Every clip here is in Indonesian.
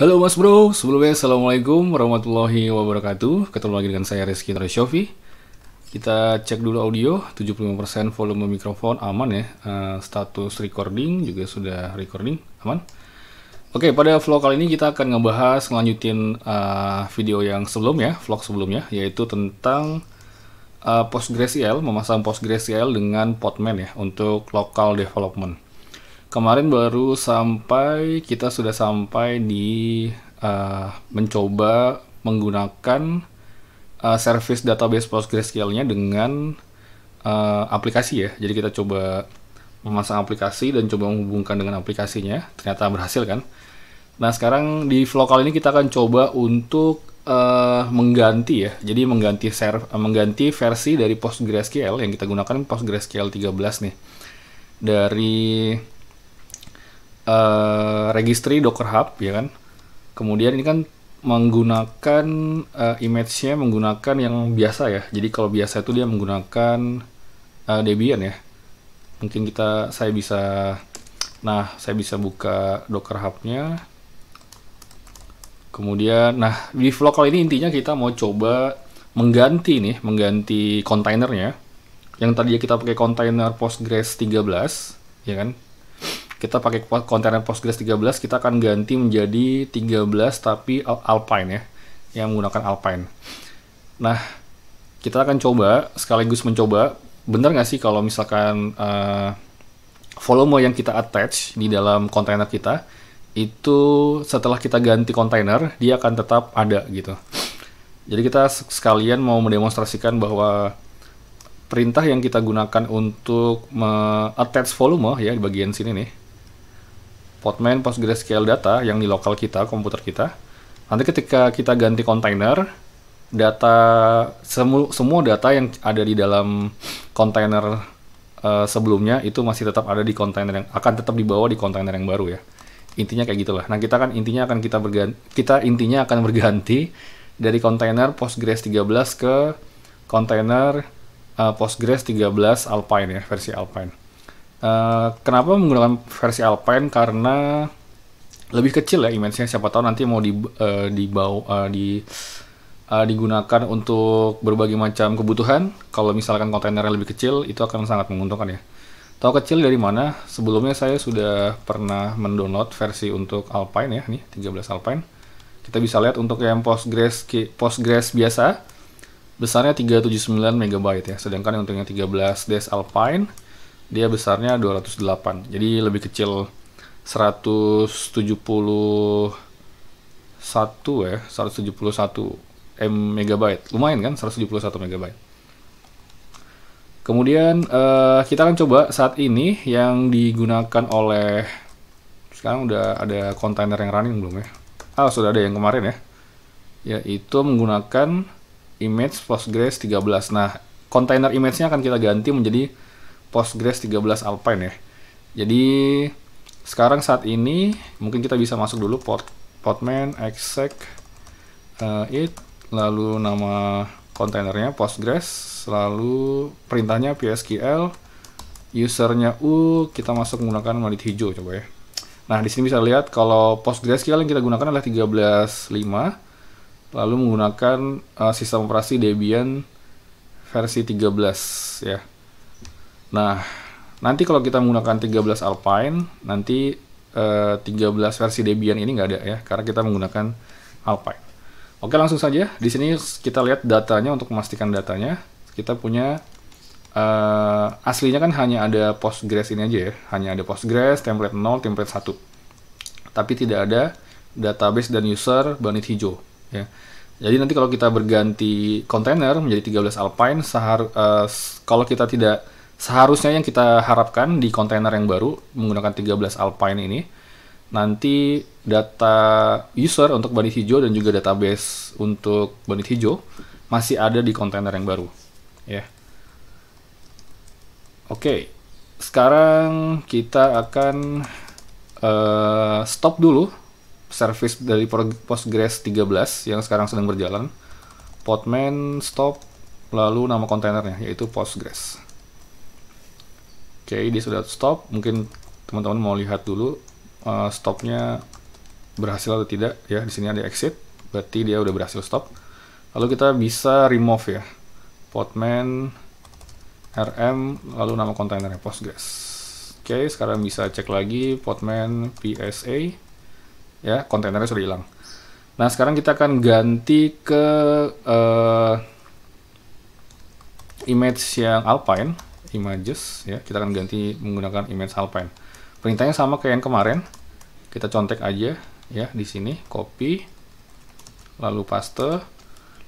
Halo Mas Bro, sebelumnya Assalamualaikum warahmatullahi wabarakatuh Ketemu lagi dengan saya Rizky Shofi. Kita cek dulu audio, 75% volume mikrofon aman ya uh, Status recording juga sudah recording, aman Oke, pada vlog kali ini kita akan ngebahas ngelanjutin uh, video yang sebelumnya, vlog sebelumnya Yaitu tentang uh, eh, PostgreSQL, memasang PostgreSQL dengan Podman ya Untuk local development kemarin baru sampai kita sudah sampai di uh, mencoba menggunakan uh, service database PostgreSQL-nya dengan uh, aplikasi ya. Jadi kita coba memasang aplikasi dan coba menghubungkan dengan aplikasinya. Ternyata berhasil kan. Nah sekarang di vlog kali ini kita akan coba untuk uh, mengganti ya. Jadi mengganti serv, uh, mengganti versi dari PostgreSQL yang kita gunakan PostgreSQL 13 nih dari Eh, registry Docker Hub ya kan. Kemudian ini kan menggunakan uh, image-nya menggunakan yang biasa ya. Jadi kalau biasa itu dia menggunakan uh, Debian ya. Mungkin kita saya bisa nah, saya bisa buka Docker Hub-nya. Kemudian nah, di vlog kali ini intinya kita mau coba mengganti nih, mengganti kontainernya. Yang tadi kita pakai kontainer Postgres 13 ya kan kita pakai kontainer Postgres 13 kita akan ganti menjadi 13 tapi Alpine ya yang menggunakan Alpine nah kita akan coba sekaligus mencoba benar nggak sih kalau misalkan uh, volume yang kita attach di dalam kontainer kita itu setelah kita ganti kontainer dia akan tetap ada gitu jadi kita sekalian mau mendemonstrasikan bahwa perintah yang kita gunakan untuk attach volume ya di bagian sini nih Podman PostgreSQL data yang di lokal kita, komputer kita. Nanti ketika kita ganti container, data semu, semua data yang ada di dalam container uh, eh, sebelumnya itu masih tetap ada di container yang akan tetap dibawa di container yang baru ya. Intinya kayak gitulah. Nah, kita kan intinya akan kita berganti kita intinya akan berganti dari container Postgres 13 ke container uh, eh, Postgres 13 Alpine ya, versi Alpine. Uh, kenapa menggunakan versi Alpine? Karena lebih kecil ya image-nya. Siapa tahu nanti mau di uh, eh, dibawa uh, eh, di uh, digunakan untuk berbagai macam kebutuhan. Kalau misalkan kontainernya lebih kecil, itu akan sangat menguntungkan ya. Tahu kecil dari mana? Sebelumnya saya sudah pernah mendownload versi untuk Alpine ya, nih 13 Alpine. Kita bisa lihat untuk yang Postgres Postgres biasa besarnya 379 MB ya, sedangkan untuk yang 13 Des Alpine dia besarnya 208 jadi lebih kecil 171 ya 171 m megabyte lumayan kan 171 megabyte kemudian uh, kita akan coba saat ini yang digunakan oleh sekarang udah ada kontainer yang running belum ya ah sudah ada yang kemarin ya yaitu menggunakan image Postgres 13 nah kontainer image-nya akan kita ganti menjadi Postgres 13 Alpine ya. Jadi sekarang saat ini mungkin kita bisa masuk dulu port portman exec uh, it lalu nama kontainernya Postgres lalu perintahnya PSQL usernya u kita masuk menggunakan malit hijau coba ya. Nah, di sini bisa lihat kalau PostgreSQL yang kita gunakan adalah 13.5 lalu menggunakan uh, sistem operasi Debian versi 13 ya. Nah, nanti kalau kita menggunakan 13 Alpine, nanti eh, 13 versi Debian ini nggak ada ya, karena kita menggunakan Alpine. Oke, langsung saja. Di sini kita lihat datanya untuk memastikan datanya. Kita punya eh, aslinya kan hanya ada Postgres ini aja ya, hanya ada Postgres, template 0, template 1. Tapi tidak ada database dan user banit hijau ya. Jadi nanti kalau kita berganti kontainer menjadi 13 Alpine, sehar, eh, kalau kita tidak seharusnya yang kita harapkan di kontainer yang baru menggunakan 13 Alpine ini nanti data user untuk bandit hijau dan juga database untuk bandit hijau masih ada di kontainer yang baru ya. Yeah. Oke. Okay. Sekarang kita akan uh, stop dulu service dari Postgres 13 yang sekarang sedang berjalan. Podman stop lalu nama kontainernya yaitu Postgres. Oke, okay, dia sudah stop. Mungkin teman-teman mau lihat dulu uh, stopnya berhasil atau tidak. Ya, di sini ada exit, berarti dia udah berhasil stop. Lalu kita bisa remove ya. Potman RM, lalu nama kontainernya Postgres. Oke, okay, sekarang bisa cek lagi Potman PSA. Ya, kontainernya sudah hilang. Nah, sekarang kita akan ganti ke uh, image yang Alpine images ya kita akan ganti menggunakan image alpine perintahnya sama kayak yang kemarin kita contek aja ya di sini copy lalu paste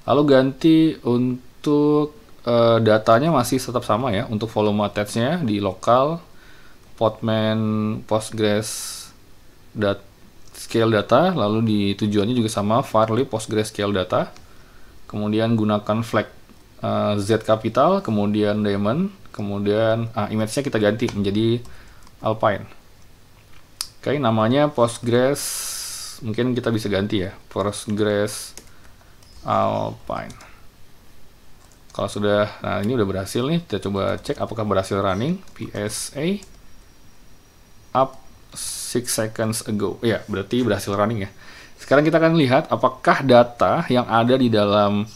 lalu ganti untuk uh, datanya masih tetap sama ya untuk volume attachnya di lokal potman postgres dat scale data lalu di tujuannya juga sama Farley postgres scale data kemudian gunakan flag Eh, Z Capital, kemudian Diamond, kemudian uh, image-nya kita ganti menjadi Alpine. Oke, okay, namanya Postgres, mungkin kita bisa ganti ya, Postgres Alpine. Kalau sudah, nah ini udah berhasil nih, kita coba cek apakah berhasil running, PSA up 6 seconds ago. Ya, yeah, berarti berhasil running ya. Sekarang kita akan lihat apakah data yang ada di dalam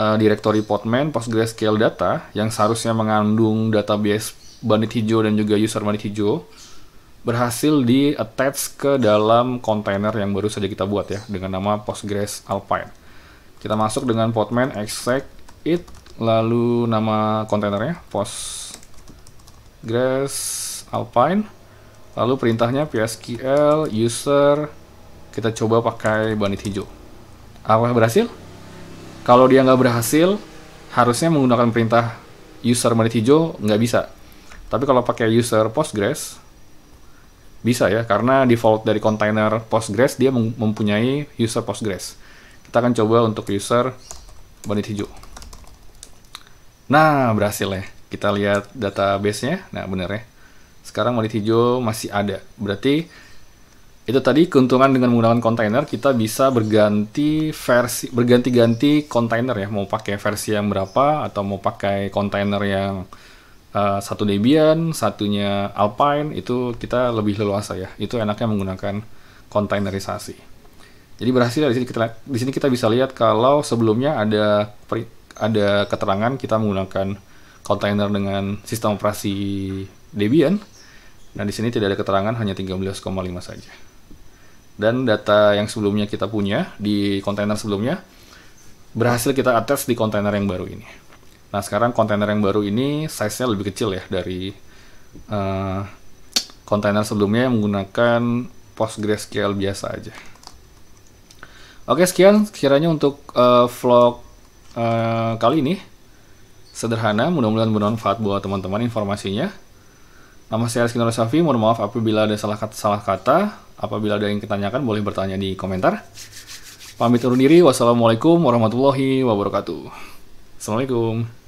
uh, eh, direktori podman PostgreSQL data yang seharusnya mengandung database bandit hijau dan juga user bandit hijau berhasil di attach ke dalam kontainer yang baru saja kita buat ya dengan nama Postgres Alpine. Kita masuk dengan Portman exec it lalu nama kontainernya Postgres Alpine lalu perintahnya PSQL user kita coba pakai bandit hijau. Apakah berhasil? Kalau dia nggak berhasil, harusnya menggunakan perintah user menit hijau nggak bisa. Tapi kalau pakai user Postgres, bisa ya, karena default dari container Postgres dia mempunyai user Postgres. Kita akan coba untuk user menit hijau. Nah, berhasil ya. Kita lihat database-nya. Nah, bener ya. Sekarang menit hijau masih ada. Berarti itu tadi keuntungan dengan menggunakan kontainer kita bisa berganti versi berganti-ganti kontainer ya mau pakai versi yang berapa atau mau pakai kontainer yang uh, satu Debian satunya Alpine itu kita lebih leluasa ya itu enaknya menggunakan kontainerisasi jadi berhasil dari sini kita di sini kita bisa lihat kalau sebelumnya ada ada keterangan kita menggunakan kontainer dengan sistem operasi Debian Nah, di sini tidak ada keterangan, hanya 13,5 saja dan data yang sebelumnya kita punya di kontainer sebelumnya berhasil kita attach di kontainer yang baru ini. Nah sekarang kontainer yang baru ini size-nya lebih kecil ya dari eh, kontainer uh, sebelumnya yang menggunakan PostgreSQL biasa aja. Oke sekian kiranya untuk uh, vlog uh, kali ini sederhana mudah-mudahan bermanfaat buat teman-teman informasinya. Nama saya Rizky Safi, mohon maaf apabila ada salah kata, salah kata. Apabila ada yang ditanyakan, boleh bertanya di komentar. Pamit undur diri, wassalamualaikum warahmatullahi wabarakatuh. Assalamualaikum.